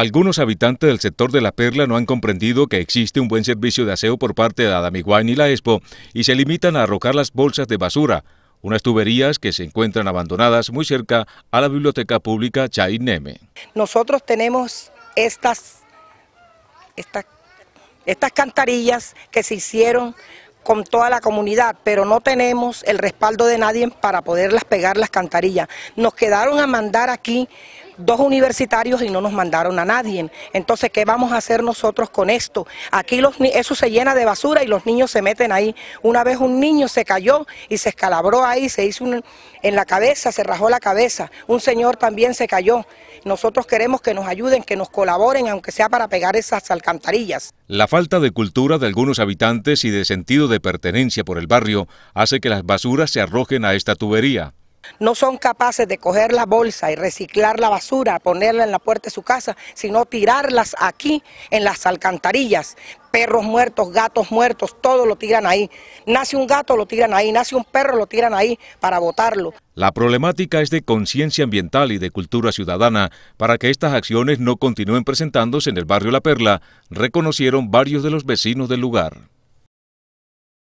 Algunos habitantes del sector de La Perla no han comprendido que existe un buen servicio de aseo por parte de Adamiguain y la Expo y se limitan a arrojar las bolsas de basura, unas tuberías que se encuentran abandonadas muy cerca a la biblioteca pública Neme. Nosotros tenemos estas, estas, estas cantarillas que se hicieron con toda la comunidad, pero no tenemos el respaldo de nadie para poderlas pegar las cantarillas. Nos quedaron a mandar aquí dos universitarios y no nos mandaron a nadie. Entonces, ¿qué vamos a hacer nosotros con esto? Aquí los, eso se llena de basura y los niños se meten ahí. Una vez un niño se cayó y se escalabró ahí, se hizo en la cabeza, se rajó la cabeza. Un señor también se cayó. Nosotros queremos que nos ayuden, que nos colaboren, aunque sea para pegar esas alcantarillas. La falta de cultura de algunos habitantes y de sentido de pertenencia por el barrio hace que las basuras se arrojen a esta tubería no son capaces de coger la bolsa y reciclar la basura, ponerla en la puerta de su casa, sino tirarlas aquí en las alcantarillas. Perros muertos, gatos muertos, todo lo tiran ahí. Nace un gato, lo tiran ahí. Nace un perro, lo tiran ahí para botarlo. La problemática es de conciencia ambiental y de cultura ciudadana para que estas acciones no continúen presentándose en el barrio La Perla, reconocieron varios de los vecinos del lugar.